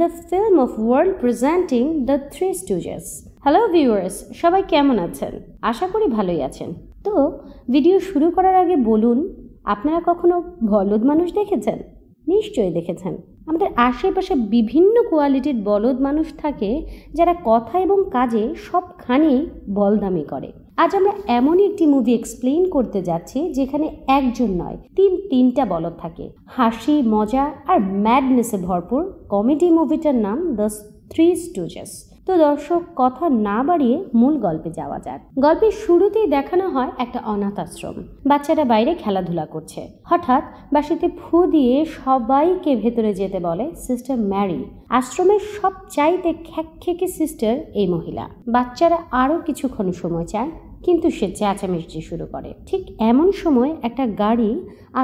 the film of world presenting the three stooges hello viewers সবাই কেমন আছেন আশা করি ভালোই আছেন তো ভিডিও শুরু করার আগে বলুন আপনারা কখনো বলদ মানুষ দেখেছেন নিশ্চয়ই দেখেছেন আমাদের আশেপাশে বিভিন্ন কোয়ালিটির বলদ মানুষ থাকে যারা কথা এবং কাজে সবখানেই বলদামি করে আজ আমরা এমন একটি মুভি এক্সপ্লেইন করতে যাচ্ছি যেখানে একজন নয় তিন তিনটা বল থাকে হাসি মজা আর ম্যাডনেসে ভরপুর কমেডি মুভিটার নাম দ্য থ্রি স্টুজেস তো দর্শক কথা না বাড়িয়ে মূল গল্পে যাওয়া যাক গল্পের শুরুতেই দেখানো হয় একটা অনাথ আশ্রম বাচ্চারা বাইরে খেলাধুলা করছে হঠাৎ বাসিতে ফু দিয়ে সবাইকে ভেতরে যেতে বলে সিস্টার ম্যারি আশ্রমের সব চাইতে খ্যাকখ্যাকি সিস্টার এই মহিলা বাচ্চারা আরও কিছুক্ষণ সময় চায় কিন্তু সে চেঁচামেচি শুরু করে ঠিক এমন সময় একটা গাড়ি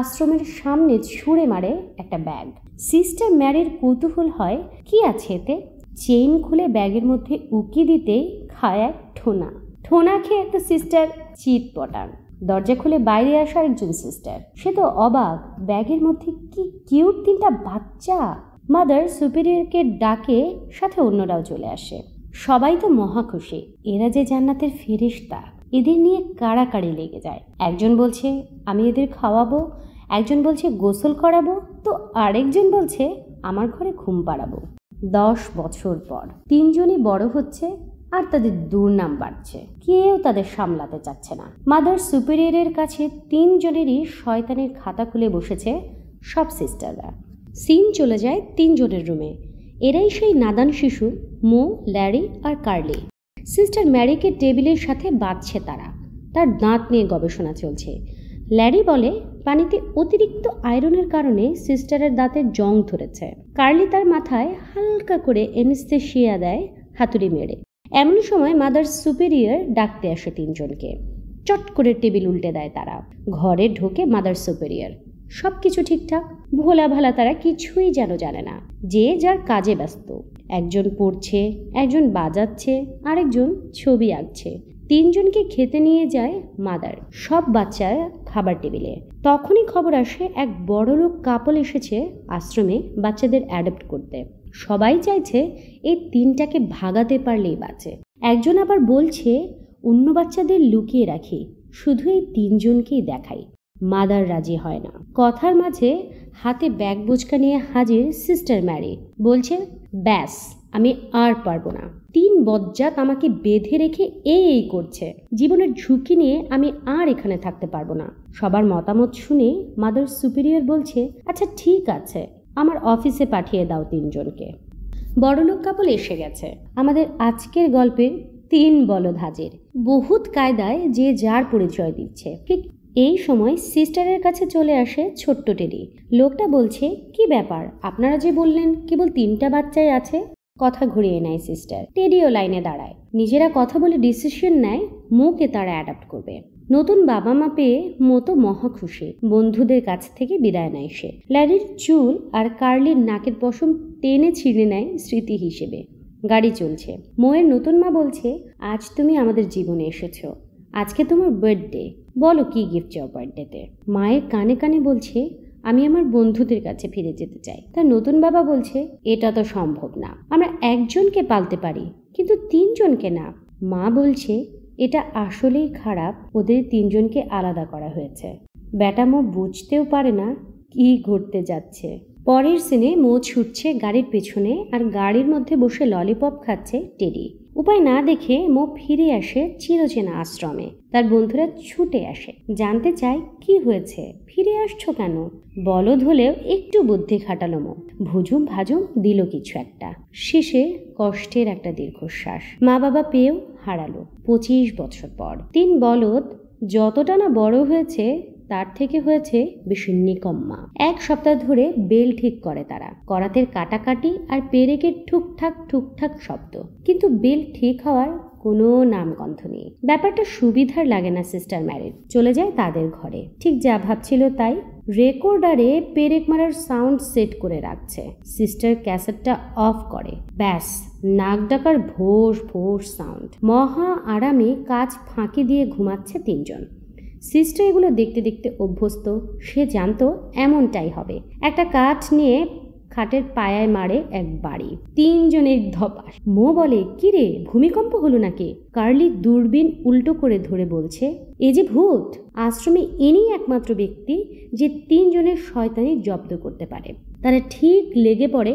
আশ্রমের সামনে ছুঁড়ে মারে একটা ব্যাগ সিস্টার ম্যারির কৌতূহল হয় কি আছে এতে চেইন খুলে ব্যাগের মধ্যে উকি দিতে খায় এক ঠোনা ঠোনা খেয়ে তো সিস্টার চিত পটান দরজা খুলে বাইরে আসা একজন সিস্টার সে তো অবাক ব্যাগের মধ্যে কি কিউট তিনটা বাচ্চা মাদার সুপিরিয়রকে ডাকে সাথে অন্যরাও চলে আসে সবাই তো মহা খুশি এরা যে জান্নাতের ফেরিস্তা এদের নিয়ে কাড়াকাড়ি লেগে যায় একজন বলছে আমি এদের খাওয়াবো একজন বলছে গোসল করাবো তো আরেকজন বলছে আমার ঘরে ঘুম পাড়াবো দশ বছর পর তিনজনই বড় হচ্ছে আর তাদের দুর্নাম বাড়ছে কেউ তাদের সামলাতে চাচ্ছে না মাদার সুপিরিয়রের কাছে তিনজনেরই শয়তানের খাতা খুলে বসেছে সব সিস্টাররা সিন চলে যায় তিনজনের রুমে এরাই সেই নাদান শিশু মো ল্যারি আর কার্লি সিস্টার ম্যারিকে টেবিলের সাথে বাঁধছে তারা তার দাঁত নিয়ে গবেষণা চলছে ল্যারি বলে পানিতে অতিরিক্ত আয়রনের কারণে সিস্টারের দাঁতে জং ধরেছে কার্লি তার মাথায় হালকা করে এনেস্থেশিয়া দেয় হাতুড়ি মেরে এমন সময় মাদার সুপেরিয়ার ডাকতে আসে তিনজনকে চট করে টেবিল উল্টে দেয় তারা ঘরে ঢোকে মাদার সুপেরিয়র সব কিছু ঠিকঠাক ভোলা ভালা তারা কিছুই যেন জানে না যে যার কাজে ব্যস্ত একজন পড়ছে একজন বাজাচ্ছে আরেকজন ছবি আঁকছে তিনজনকে খেতে নিয়ে যায় মাদার সব বাচ্চার খাবার টেবিলে তখনই খবর আসে এক লোক কাপল এসেছে আশ্রমে বাচ্চাদের অ্যাডাপ্ট করতে সবাই চাইছে এই তিনটাকে ভাগাতে পারলেই বাঁচে একজন আবার বলছে অন্য বাচ্চাদের লুকিয়ে রাখি শুধু এই তিনজনকেই দেখাই মাদার রাজি হয় না কথার মাঝে হাতে ব্যাগ বোচকা নিয়ে হাজির সিস্টার ম্যারি বলছে ব্যাস আমি আর পারবো না তিন বজ্জাত আমাকে বেঁধে রেখে এই এই করছে জীবনের ঝুঁকি নিয়ে আমি আর এখানে থাকতে পারবো না সবার মতামত শুনে মাদার সুপিরিয়র বলছে আচ্ছা ঠিক আছে আমার অফিসে পাঠিয়ে দাও তিনজনকে বড়লোক কাপল এসে গেছে আমাদের আজকের গল্পের তিন বলদ হাজির বহুত কায়দায় যে যার পরিচয় দিচ্ছে ঠিক এই সময় সিস্টারের কাছে চলে আসে ছোট্ট টেডি লোকটা বলছে কি ব্যাপার আপনারা যে বললেন কেবল তিনটা বাচ্চাই আছে কথা ঘুরিয়ে নেয় সিস্টার টেডিও লাইনে দাঁড়ায় নিজেরা কথা বলে ডিসিশন নেয় মোকে তারা অ্যাডাপ্ট করবে নতুন বাবা মা পেয়ে মতো মহা খুশি বন্ধুদের কাছ থেকে বিদায় নেয় সে ল্যারির চুল আর কার্লির নাকের পশম টেনে ছিঁড়ে নেয় স্মৃতি হিসেবে গাড়ি চলছে মোয়ের নতুন মা বলছে আজ তুমি আমাদের জীবনে এসেছ আজকে তোমার বার্থডে বলো কি গিফট চাও বার্থডেতে মায়ের কানে কানে বলছে আমি আমার বন্ধুদের কাছে ফিরে যেতে চাই তার নতুন বাবা বলছে এটা তো সম্ভব না আমরা একজনকে পালতে পারি কিন্তু তিনজনকে না মা বলছে এটা আসলেই খারাপ ওদের তিনজনকে আলাদা করা হয়েছে ব্যাটা মো বুঝতেও পারে না কি ঘটতে যাচ্ছে পরের সিনে মো ছুটছে গাড়ির পেছনে আর গাড়ির মধ্যে বসে ললিপপ খাচ্ছে টেরি উপায় না দেখে মো ফিরে আসে চিরচেনা আশ্রমে তার বন্ধুরা ছুটে আসে জানতে চায় কি হয়েছে ফিরে আসছো কেন বলদ হলেও একটু বুদ্ধি খাটালো মো ভুজুম ভাজুম দিল কিছু একটা শেষে কষ্টের একটা দীর্ঘশ্বাস মা বাবা পেয়েও হারালো পঁচিশ বছর পর তিন বলদ যতটা না বড় হয়েছে তার থেকে হয়েছে বেশি নিকম্মা এক সপ্তাহ ধরে বেল ঠিক করে তারা করাতের কাটাকাটি আর পেরেকের ঠুকঠাক ঠুকঠাক শব্দ কিন্তু বেল ঠিক হওয়ার কোনো নামগন্ধ নেই ব্যাপারটা সুবিধার লাগে না সিস্টার ম্যারিড চলে যায় তাদের ঘরে ঠিক যা ভাবছিল তাই রেকর্ডারে পেরেক মারার সাউন্ড সেট করে রাখছে সিস্টার ক্যাসেটটা অফ করে ব্যাস নাক ডাকার ভোস ভোস সাউন্ড মহা আরামে কাজ ফাঁকি দিয়ে ঘুমাচ্ছে তিনজন সিস্টার এগুলো দেখতে দেখতে অভ্যস্ত সে জানতো এমনটাই হবে একটা কাঠ নিয়ে খাটের পায়ায় মারে এক বাড়ি তিনজনের ধপাস মো বলে কি রে ভূমিকম্প হলো নাকি কার্লি দূরবীন উল্টো করে ধরে বলছে এ যে ভূত আশ্রমে এনি একমাত্র ব্যক্তি যে তিনজনের শয়তানি জব্দ করতে পারে তারা ঠিক লেগে পড়ে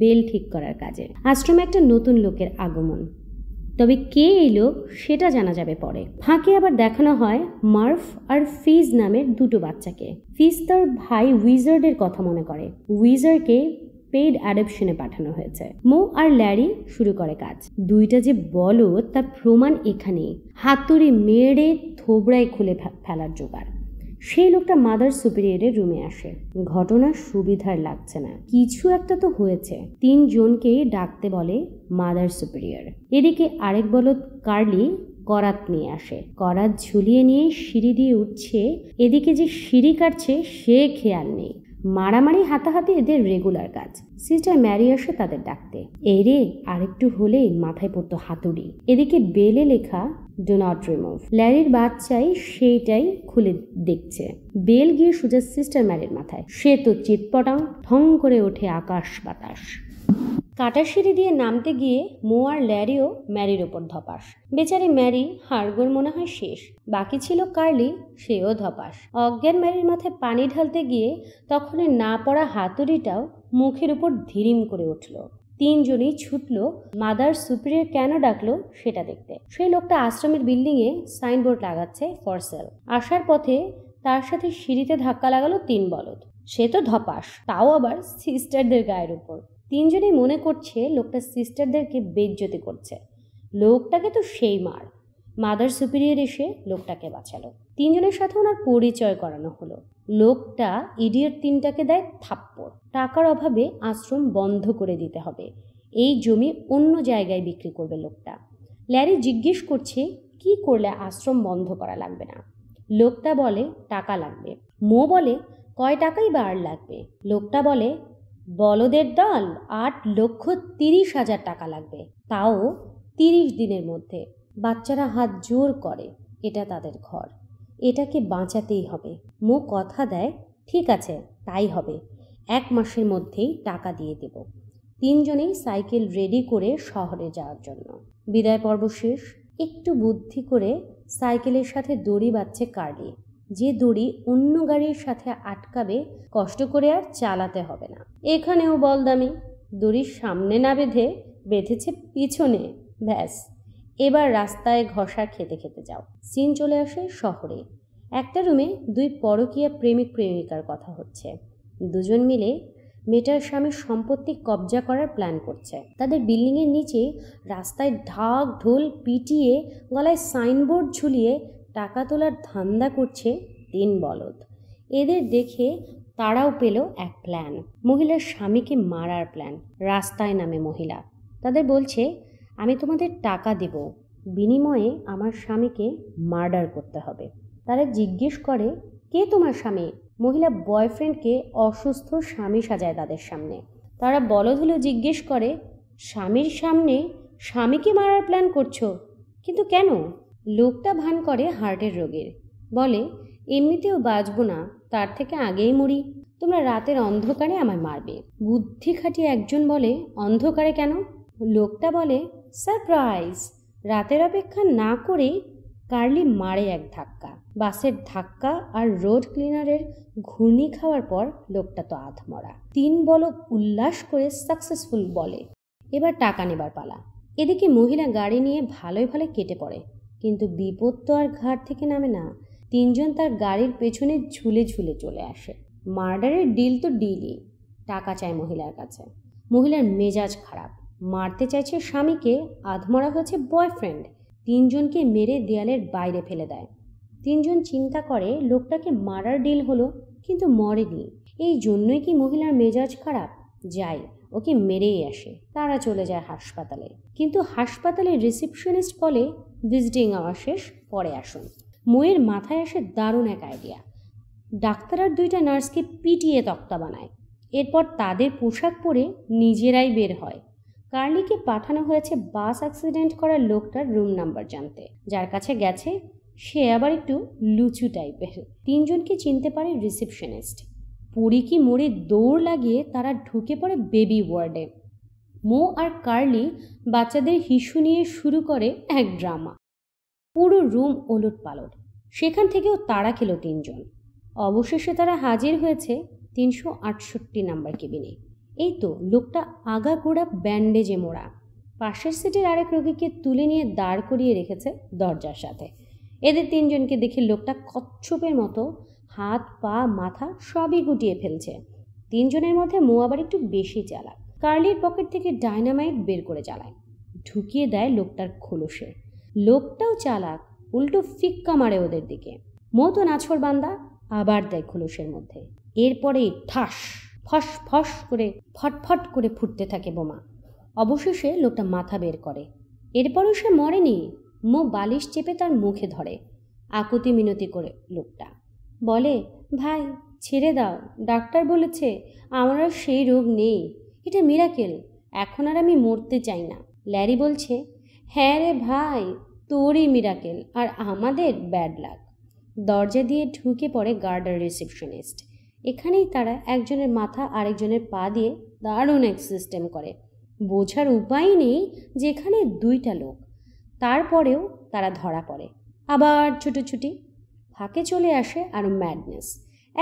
বেল ঠিক করার কাজে আশ্রমে একটা নতুন লোকের আগমন তবে কে এলো সেটা জানা যাবে পরে ফাঁকে আবার দেখানো হয় মার্ফ আর ফিজ নামের দুটো বাচ্চাকে ফিজ তার ভাই উইজার্ডের কথা মনে করে উইজার্ডকে পেইড অ্যাডপশনে পাঠানো হয়েছে মো আর ল্যারি শুরু করে কাজ দুইটা যে বলো তার প্রমাণ এখানেই হাতুড়ি মেরে থোবড়ায় খুলে ফেলার জোগাড় সেই লোকটা মাদার সুপিরিয়রের রুমে আসে ঘটনা সুবিধার লাগছে না কিছু একটা তো হয়েছে জনকে ডাকতে বলে মাদার সুপিরিয়র এদিকে আরেক বলদ কার্লি করাত নিয়ে আসে করাত ঝুলিয়ে নিয়ে সিঁড়ি দিয়ে উঠছে এদিকে যে সিঁড়ি কাটছে সে খেয়াল নেই মারামারি হাতাহাতি এদের রেগুলার কাজ সিস্টার ম্যারি আসে তাদের ডাকতে এই রে আরেকটু হলেই মাথায় পড়তো হাতুড়ি এদিকে বেলে লেখা ডো নট রিমুভ ল্যারির বাচ্চাই সেইটাই খুলে দেখছে বেল গিয়ে সোজা সিস্টার ম্যারির মাথায় সে তো চিৎপটাং ঠং করে ওঠে আকাশ বাতাস কাটার সিঁড়ি দিয়ে নামতে গিয়ে মো আর ল্যারিও ম্যারির ওপর ধপাস বেচারি ম্যারি হাড়গোড় মনে হয় শেষ বাকি ছিল কার্লি সেও ধপাস অজ্ঞান ম্যারির মাথায় পানি ঢালতে গিয়ে তখনের না পড়া হাতুড়িটাও মুখের উপর ধিরিম করে উঠল তিনজনই ছুটল মাদার সুপ্রিয়ার কেন ডাকলো সেটা দেখতে সেই লোকটা আশ্রমের বিল্ডিংয়ে সাইনবোর্ড লাগাচ্ছে ফর সেল আসার পথে তার সাথে সিঁড়িতে ধাক্কা লাগালো তিন বলদ সে তো ধপাস তাও আবার সিস্টারদের গায়ের উপর তিনজনই মনে করছে লোকটা সিস্টারদেরকে বেজ্জতি করছে লোকটাকে তো সেই মার মাদার সুপিরিয়র এসে লোকটাকে বাঁচালো তিনজনের সাথে ওনার পরিচয় করানো হলো লোকটা ইডিয়ার তিনটাকে দেয় থাপ্পড় টাকার অভাবে আশ্রম বন্ধ করে দিতে হবে এই জমি অন্য জায়গায় বিক্রি করবে লোকটা ল্যারি জিজ্ঞেস করছে কি করলে আশ্রম বন্ধ করা লাগবে না লোকটা বলে টাকা লাগবে মো বলে কয় টাকাই বা আর লাগবে লোকটা বলে বলদের দল আট লক্ষ তিরিশ হাজার টাকা লাগবে তাও তিরিশ দিনের মধ্যে বাচ্চারা হাত জোর করে এটা তাদের ঘর এটাকে বাঁচাতেই হবে মো কথা দেয় ঠিক আছে তাই হবে এক মাসের মধ্যেই টাকা দিয়ে দেব তিনজনেই সাইকেল রেডি করে শহরে যাওয়ার জন্য বিদায় পর্ব শেষ একটু বুদ্ধি করে সাইকেলের সাথে দড়ি বাচ্চে কার্লি যে দড়ি অন্য গাড়ির সাথে আটকাবে কষ্ট করে আর চালাতে হবে না এখানেও বল দামি দড়ির সামনে না বেঁধে বেঁধেছে পিছনে ব্যাস এবার রাস্তায় ঘষা খেতে খেতে যাও সিন চলে আসে শহরে একটা রুমে দুই পরকীয়া প্রেমিক প্রেমিকার কথা হচ্ছে দুজন মিলে মেয়েটার স্বামীর সম্পত্তি কবজা করার প্ল্যান করছে তাদের বিল্ডিংয়ের নিচে রাস্তায় ঢাক ঢোল পিটিয়ে গলায় সাইনবোর্ড ঝুলিয়ে টাকা তোলার ধান্দা করছে তিন বলদ এদের দেখে তারাও পেল এক প্ল্যান মহিলার স্বামীকে মারার প্ল্যান রাস্তায় নামে মহিলা তাদের বলছে আমি তোমাদের টাকা দেব বিনিময়ে আমার স্বামীকে মার্ডার করতে হবে তারা জিজ্ঞেস করে কে তোমার স্বামী মহিলা বয়ফ্রেন্ডকে অসুস্থ স্বামী সাজায় তাদের সামনে তারা বলদ হলেও জিজ্ঞেস করে স্বামীর সামনে স্বামীকে মারার প্ল্যান করছো কিন্তু কেন লোকটা ভান করে হার্টের রোগের বলে এমনিতেও বাঁচব না তার থেকে আগেই মরি তোমরা রাতের অন্ধকারে আমায় মারবে বুদ্ধি খাটিয়ে একজন বলে অন্ধকারে কেন লোকটা বলে সারপ্রাইজ রাতের অপেক্ষা না করে কার্লি মারে এক ধাক্কা বাসের ধাক্কা আর রোড ক্লিনারের ঘূর্ণি খাওয়ার পর লোকটা তো আধমরা তিন বলক উল্লাস করে সাকসেসফুল বলে এবার টাকা নেবার পালা এদিকে মহিলা গাড়ি নিয়ে ভালোই ভালো কেটে পড়ে কিন্তু বিপদ তো আর ঘাট থেকে নামে না তিনজন তার গাড়ির পেছনে ঝুলে ঝুলে চলে আসে মার্ডারের ডিল তো ডিলই টাকা চায় মহিলার কাছে মহিলার মেজাজ খারাপ মারতে চাইছে স্বামীকে আধমরা হয়েছে বয়ফ্রেন্ড তিনজনকে মেরে দেয়ালের বাইরে ফেলে দেয় তিনজন চিন্তা করে লোকটাকে মারার ডিল হলো কিন্তু মরেনি এই জন্যই কি মহিলার মেজাজ খারাপ যাই ওকে মেরেই আসে তারা চলে যায় হাসপাতালে কিন্তু হাসপাতালের রিসেপশনিস্ট বলে ভিজিটিং আওয়ার শেষ পরে আসুন মুয়ের মাথায় আসে দারুণ এক আইডিয়া ডাক্তার আর দুইটা নার্সকে পিটিয়ে তক্তা বানায় এরপর তাদের পোশাক পরে নিজেরাই বের হয় কার্লিকে পাঠানো হয়েছে বাস অ্যাক্সিডেন্ট করার লোকটার রুম নাম্বার জানতে যার কাছে গেছে সে আবার একটু লুচু টাইপের তিনজনকে চিনতে পারে রিসেপশনিস্ট কি মোড়ে দৌড় লাগিয়ে তারা ঢুকে পড়ে বেবি ওয়ার্ডে মো আর কার্লি বাচ্চাদের হিসু নিয়ে শুরু করে এক ড্রামা পুরো রুম ওলট পালট সেখান থেকেও তারা খেলো তিনজন অবশেষে তারা হাজির হয়েছে তিনশো আটষট্টি নাম্বার কেবিনে এই তো লোকটা গোড়া ব্যান্ডেজে মোড়া পাশের সিটের আরেক রোগীকে তুলে নিয়ে দাঁড় করিয়ে রেখেছে দরজার সাথে এদের তিনজনকে দেখে লোকটা কচ্ছপের মতো হাত পা মাথা সবই গুটিয়ে ফেলছে তিনজনের মধ্যে মো আবার একটু বেশি চালায় কার্লির পকেট থেকে ডাইনামাইট বের করে চালায় ঢুকিয়ে দেয় লোকটার খোলসে লোকটাও চালাক উল্টো ফিক্কা মারে ওদের দিকে মো তো নাছর বান্দা আবার দেয় খোলসের মধ্যে এরপরে ঠাস ফস ফস করে ফটফট করে ফুটতে থাকে বোমা অবশেষে লোকটা মাথা বের করে এরপরও সে মরেনি মো বালিশ চেপে তার মুখে ধরে আকুতি মিনতি করে লোকটা বলে ভাই ছেড়ে দাও ডাক্তার বলেছে আমার আর সেই রোগ নেই এটা মিরাকেল এখন আর আমি মরতে চাই না ল্যারি বলছে হ্যাঁ রে ভাই তোরই মিরাকেল আর আমাদের ব্যাড লাক দরজা দিয়ে ঢুকে পড়ে গার্ডার রিসেপশনিস্ট এখানেই তারা একজনের মাথা আরেকজনের পা দিয়ে দারুণ এক সিস্টেম করে বোঝার উপায় নেই যেখানে দুইটা লোক তারপরেও তারা ধরা পড়ে আবার ছুটোছুটি ফাঁকে চলে আসে আরও ম্যাডনেস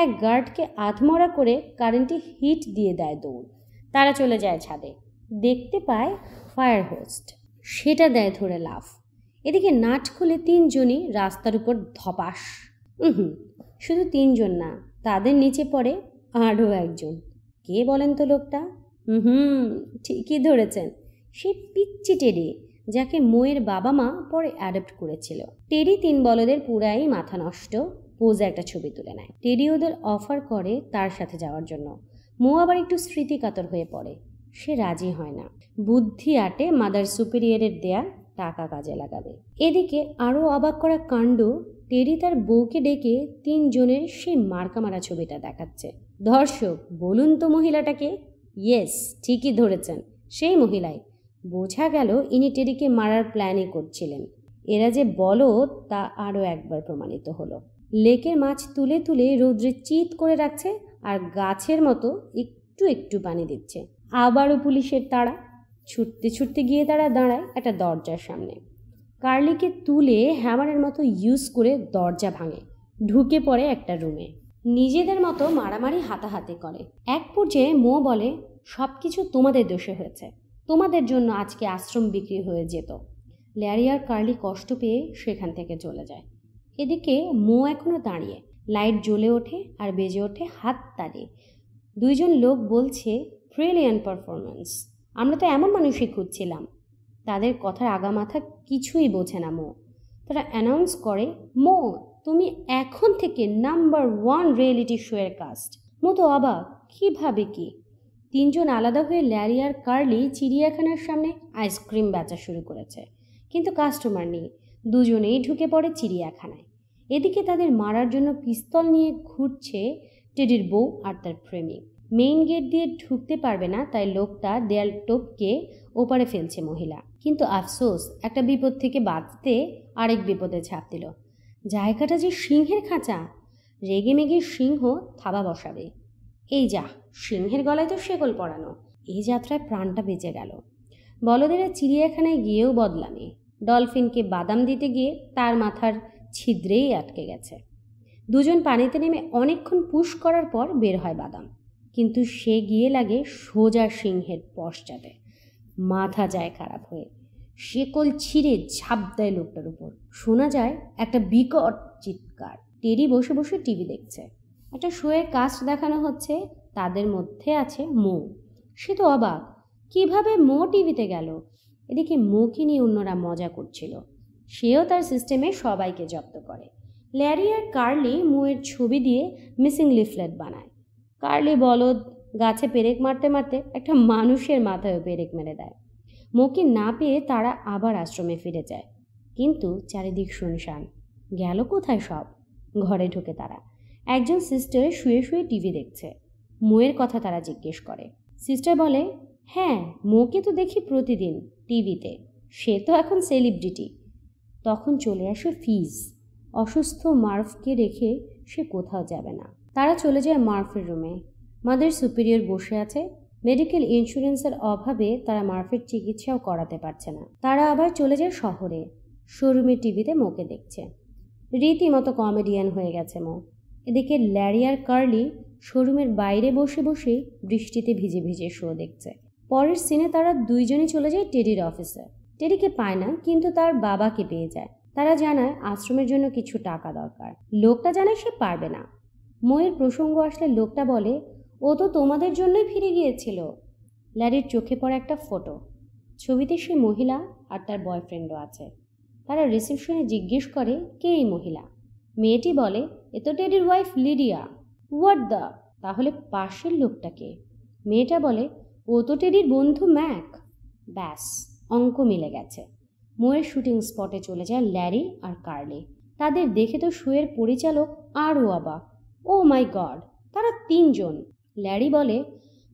এক গার্ডকে আধমরা করে কারেন্টে হিট দিয়ে দেয় দৌড় তারা চলে যায় ছাদে দেখতে পায় ফায়ার হোস্ট সেটা দেয় ধরে লাফ এদিকে নাট খুলে তিনজনই রাস্তার উপর ধপাস হুম শুধু তিনজন না তাদের নিচে পড়ে আরও একজন কে বলেন তো লোকটা হুম ঠিকই ধরেছেন সে পিচ্ছি টেরে যাকে মোয়ের বাবা মা পরে অ্যাডাপ্ট করেছিল টেরি তিন বলদের পুরাই মাথা নষ্ট পোজা একটা ছবি তুলে নেয় টেরি ওদের অফার করে তার সাথে যাওয়ার জন্য মো আবার একটু স্মৃতিকাতর হয়ে পড়ে সে রাজি হয় না বুদ্ধি আটে মাদার সুপিরিয়রের দেয়া টাকা কাজে লাগাবে এদিকে আরও অবাক করা কাণ্ড টেরি তার বউকে ডেকে তিনজনের সেই মারা ছবিটা দেখাচ্ছে ধর্ষক বলুন তো মহিলাটাকে ইয়েস ঠিকই ধরেছেন সেই মহিলায় বোঝা গেল ইনি টেরিকে মারার প্ল্যানই করছিলেন এরা যে বল তা আরও একবার প্রমাণিত হলো লেকের মাছ তুলে তুলে রৌদ্রে চিত করে রাখছে আর গাছের মতো একটু একটু পানি দিচ্ছে আবারও পুলিশের তাড়া ছুটতে ছুটতে গিয়ে তারা দাঁড়ায় একটা দরজার সামনে কার্লিকে তুলে হ্যামারের মতো ইউজ করে দরজা ভাঙে ঢুকে পড়ে একটা রুমে নিজেদের মতো মারামারি হাতাহাতি করে এক পর্যায়ে মো বলে সব কিছু তোমাদের দোষে হয়েছে তোমাদের জন্য আজকে আশ্রম বিক্রি হয়ে যেত ল্যারি আর কার্লি কষ্ট পেয়ে সেখান থেকে চলে যায় এদিকে মো এখনও দাঁড়িয়ে লাইট জ্বলে ওঠে আর বেজে ওঠে হাত তারে দুইজন লোক বলছে ব্রিলিয়ান পারফরমেন্স আমরা তো এমন মানুষই খুঁজছিলাম তাদের কথার আগা মাথা কিছুই বোঝে না মো তারা অ্যানাউন্স করে মো তুমি এখন থেকে নাম্বার ওয়ান রিয়েলিটি শোয়ের কাস্ট মো তো অবাক কীভাবে কী তিনজন আলাদা হয়ে ল্যারি আর কার্লি চিড়িয়াখানার সামনে আইসক্রিম বেচা শুরু করেছে কিন্তু কাস্টমার নেই দুজনেই ঢুকে পড়ে চিড়িয়াখানায় এদিকে তাদের মারার জন্য পিস্তল নিয়ে ঘুরছে টেডির বউ আর তার প্রেমিক মেইন গেট দিয়ে ঢুকতে পারবে না তাই লোকটা দেয়াল টোপকে ওপারে ফেলছে মহিলা কিন্তু আফসোস একটা বিপদ থেকে বাঁচতে আরেক বিপদে ঝাঁপ দিল জায়গাটা যে সিংহের খাঁচা রেগে মেগে সিংহ থাবা বসাবে এই যা সিংহের গলায় তো শেকল পড়ানো এই যাত্রায় প্রাণটা বেঁচে গেল বলদেরা চিড়িয়াখানায় গিয়েও বদলামে ডলফিনকে বাদাম দিতে গিয়ে তার মাথার ছিদ্রেই আটকে গেছে দুজন পানিতে নেমে অনেকক্ষণ পুশ করার পর বের হয় বাদাম কিন্তু সে গিয়ে লাগে সোজা সিংহের পশ্চাতে মাথা যায় খারাপ হয়ে শেকল ছিঁড়ে ঝাঁপ দেয় লোকটার উপর শোনা যায় একটা বিকট চিৎকার টেরি বসে বসে টিভি দেখছে একটা শোয়ের কাস্ট দেখানো হচ্ছে তাদের মধ্যে আছে মো সে তো অবাক কীভাবে মো টিভিতে গেল এদিকে মোকে নিয়ে অন্যরা মজা করছিল সেও তার সিস্টেমে সবাইকে জব্দ করে ল্যারি আর কার্লি মোয়ের ছবি দিয়ে মিসিং লিফলেট বানায় কার্লি বলদ গাছে পেরেক মারতে মারতে একটা মানুষের মাথায়ও পেরেক মেরে দেয় মোকে না পেয়ে তারা আবার আশ্রমে ফিরে যায় কিন্তু চারিদিক শুনশান গেল কোথায় সব ঘরে ঢুকে তারা একজন সিস্টার শুয়ে শুয়ে টিভি দেখছে মোয়ের কথা তারা জিজ্ঞেস করে সিস্টার বলে হ্যাঁ মোকে তো দেখি প্রতিদিন টিভিতে সে তো এখন সেলিব্রিটি তখন চলে আসে ফিজ অসুস্থ মার্ফকে রেখে সে কোথাও যাবে না তারা চলে যায় মার্ফের রুমে মাদের সুপিরিয়র বসে আছে মেডিকেল ইন্স্যুরেন্সের অভাবে তারা মার্ফের চিকিৎসাও করাতে পারছে না তারা আবার চলে যায় শহরে শোরুমে টিভিতে মোকে দেখছে রীতিমতো কমেডিয়ান হয়ে গেছে মো এদিকে ল্যারি আর কার্লি শোরুমের বাইরে বসে বসে বৃষ্টিতে ভিজে ভিজে শো দেখছে পরের সিনে তারা দুইজনই চলে যায় টেডির অফিসে টেডিকে পায় না কিন্তু তার বাবাকে পেয়ে যায় তারা জানায় আশ্রমের জন্য কিছু টাকা দরকার লোকটা জানায় সে পারবে না ময়ের প্রসঙ্গ আসলে লোকটা বলে ও তো তোমাদের জন্যই ফিরে গিয়েছিল ল্যারির চোখে পড়া একটা ফটো ছবিতে সে মহিলা আর তার বয়ফ্রেন্ডও আছে তারা রিসেপশনে জিজ্ঞেস করে কে এই মহিলা মেয়েটি বলে এ তো ড্যাডির ওয়াইফ লিডিয়া হোয়াট দ্য তাহলে পাশের লোকটাকে মেয়েটা বলে ও তো টেডির বন্ধু ম্যাক ব্যাস অঙ্ক মিলে গেছে মোয়ের শুটিং স্পটে চলে যায় ল্যারি আর কার্লি তাদের দেখে তো শুয়ের পরিচালক আরও অবাক ও মাই গড তারা তিনজন ল্যারি বলে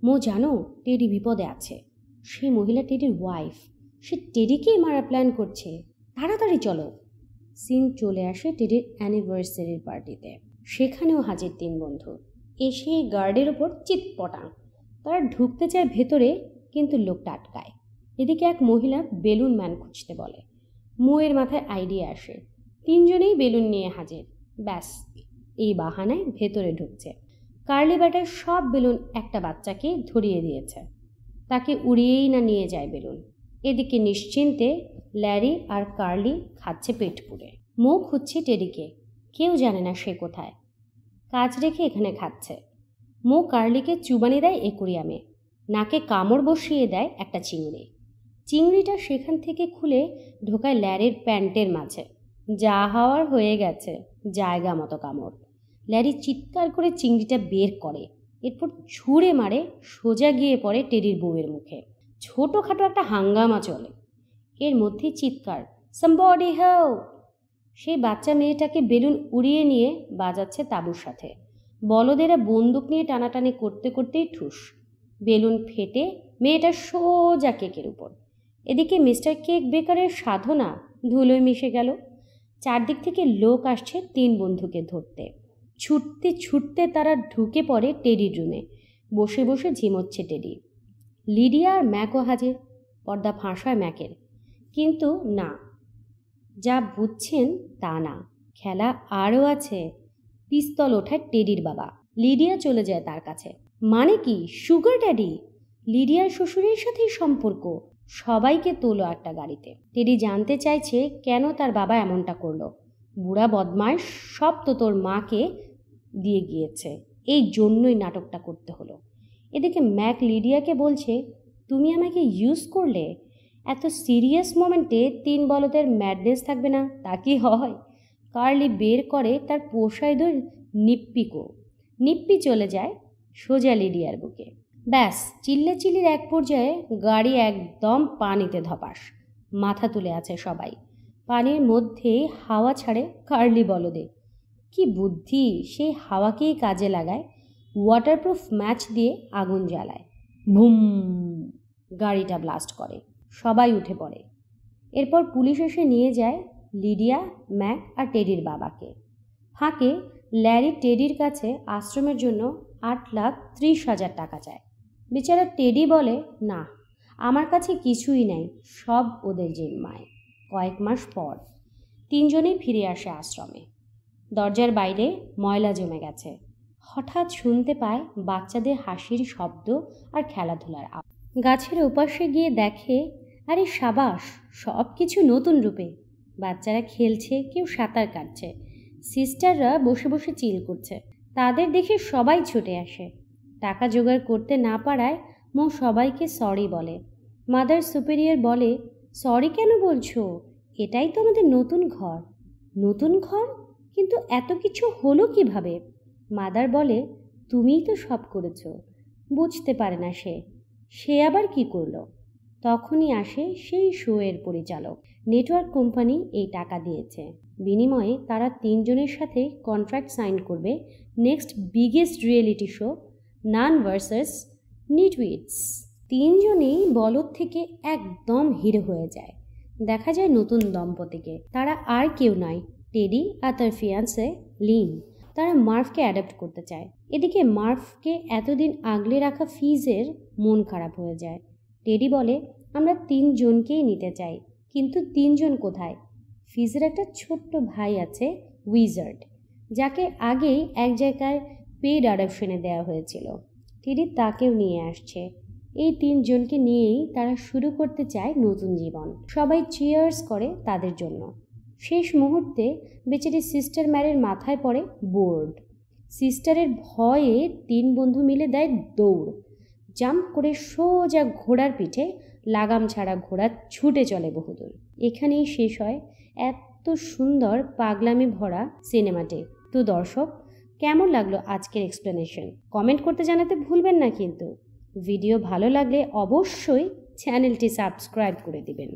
মো জানো টেডি বিপদে আছে সেই মহিলা টেডির ওয়াইফ সে টেডিকেই মারা প্ল্যান করছে তাড়াতাড়ি চলো সিং চলে আসে টেডির অ্যানিভার্সারির পার্টিতে সেখানেও হাজির তিন বন্ধু এসে গার্ডের ওপর চিৎপটাং তারা ঢুকতে চায় ভেতরে কিন্তু লোকটা আটকায় এদিকে এক মহিলা বেলুন ম্যান খুঁজতে বলে মোয়ের মাথায় আইডিয়া আসে তিনজনেই বেলুন নিয়ে হাজির ব্যাস এই বাহানায় ভেতরে ঢুকছে কার্লি ব্যাটার সব বেলুন একটা বাচ্চাকে ধরিয়ে দিয়েছে তাকে উড়িয়েই না নিয়ে যায় বেলুন এদিকে নিশ্চিন্তে ল্যারি আর কার্লি খাচ্ছে পেট পুড়ে মুখ হচ্ছে টেরিকে কেউ জানে না সে কোথায় কাজ রেখে এখানে খাচ্ছে মো কার্লিকে চুবানি দেয় একুরিয়ামে নাকে কামড় বসিয়ে দেয় একটা চিংড়ি চিংড়িটা সেখান থেকে খুলে ঢোকায় ল্যারির প্যান্টের মাঝে যা হওয়ার হয়ে গেছে জায়গা মতো কামড় ল্যারি চিৎকার করে চিংড়িটা বের করে এরপর ছুঁড়ে মারে সোজা গিয়ে পড়ে টেরির বউয়ের মুখে ছোটোখাটো একটা হাঙ্গামা চলে এর মধ্যে চিৎকার সম্বডি হেও সেই বাচ্চা মেয়েটাকে বেলুন উড়িয়ে নিয়ে বাজাচ্ছে তাঁবুর সাথে বলদেরা বন্দুক নিয়ে টানাটানি করতে করতেই ঠুস বেলুন ফেটে মেয়েটা সোজা কেকের উপর এদিকে মিস্টার কেক বেকারের সাধনা ধুলোয় মিশে গেল চারদিক থেকে লোক আসছে তিন বন্ধুকে ধরতে ছুটতে ছুটতে তারা ঢুকে পড়ে টেডির রুমে বসে বসে ঝিমোচ্ছে টেডি লিডিয়া আর ম্যাকও হাজে পর্দা ফাঁসায় ম্যাকের কিন্তু না যা বুঝছেন তা না খেলা আরও আছে পিস্তল ওঠায় টেডির বাবা লিডিয়া চলে যায় তার কাছে মানে কি সুগার ড্যাডি লিডিয়ার শ্বশুরের সাথেই সম্পর্ক সবাইকে তোলো একটা গাড়িতে টেডি জানতে চাইছে কেন তার বাবা এমনটা করলো বুড়া বদমাস সব তো তোর মাকে দিয়ে গিয়েছে এই জন্যই নাটকটা করতে হলো এদিকে ম্যাক লিডিয়াকে বলছে তুমি আমাকে ইউজ করলে এত সিরিয়াস মোমেন্টে তিন বলদের ম্যাডনেস থাকবে না তা কি হয় কার্লি বের করে তার পোষাইদুর নিপ্পিকো নিপ্পি চলে যায় সোজা লিডিয়ার বুকে ব্যাস চিল্লাচিল্লির এক পর্যায়ে গাড়ি একদম পানিতে ধপাস মাথা তুলে আছে সবাই পানির মধ্যে হাওয়া ছাড়ে কার্লি বলদে কি বুদ্ধি সেই হাওয়াকেই কাজে লাগায় ওয়াটারপ্রুফ ম্যাচ দিয়ে আগুন জ্বালায় ভুম গাড়িটা ব্লাস্ট করে সবাই উঠে পড়ে এরপর পুলিশ এসে নিয়ে যায় লিডিয়া ম্যাক আর টেডির বাবাকে ফাঁকে ল্যারি টেডির কাছে আশ্রমের জন্য আট লাখ ত্রিশ হাজার টাকা চায় বেচারা টেডি বলে না আমার কাছে কিছুই নাই সব ওদের জিম্মায় কয়েক মাস পর তিনজনেই ফিরে আসে আশ্রমে দরজার বাইরে ময়লা জমে গেছে হঠাৎ শুনতে পায় বাচ্চাদের হাসির শব্দ আর খেলাধুলার আওয়াজ গাছের ওপাশে গিয়ে দেখে আরে সাবাস সব কিছু নতুন রূপে বাচ্চারা খেলছে কেউ সাঁতার কাটছে সিস্টাররা বসে বসে চিল করছে তাদের দেখে সবাই ছুটে আসে টাকা জোগাড় করতে না পারায় মো সবাইকে সরি বলে মাদার সুপেরিয়ার বলে সরি কেন বলছো এটাই তো আমাদের নতুন ঘর নতুন ঘর কিন্তু এত কিছু হলো কিভাবে মাদার বলে তুমিই তো সব করেছো বুঝতে পারে না সে সে আবার কি করল তখনই আসে সেই শোয়ের পরিচালক নেটওয়ার্ক কোম্পানি এই টাকা দিয়েছে বিনিময়ে তারা তিনজনের সাথে কন্ট্রাক্ট সাইন করবে next biggest reality show nun versus nitwits তিনজনেই বলদ থেকে একদম হিরো হয়ে যায় দেখা যায় নতুন দম্পতিকে তারা আর কেউ নয় টেডি আর তার ফিয়ান্সে লিন তারা মার্ফকে অ্যাডাপ্ট করতে চায় এদিকে মার্ফকে এতদিন আগলে রাখা ফিজের মন খারাপ হয়ে যায় টেডি বলে আমরা তিনজনকেই নিতে চাই কিন্তু তিনজন কোথায় ফিজের একটা ছোট্ট ভাই আছে উইজার্ড যাকে আগেই এক জায়গায় পেড অ্যাডাপশনে দেওয়া হয়েছিল টেডি তাকেও নিয়ে আসছে এই তিনজনকে নিয়েই তারা শুরু করতে চায় নতুন জীবন সবাই চিয়ার্স করে তাদের জন্য শেষ মুহূর্তে বেচারি সিস্টার ম্যারের মাথায় পড়ে বোর্ড সিস্টারের ভয়ে তিন বন্ধু মিলে দেয় দৌড় জাম্প করে সোজা ঘোড়ার পিঠে লাগাম ছাড়া ঘোড়া ছুটে চলে বহুদূর এখানেই শেষ হয় এত সুন্দর পাগলামি ভরা সিনেমাটি তো দর্শক কেমন লাগলো আজকের এক্সপ্লেনেশন কমেন্ট করতে জানাতে ভুলবেন না কিন্তু ভিডিও ভালো লাগলে অবশ্যই চ্যানেলটি সাবস্ক্রাইব করে দিবেন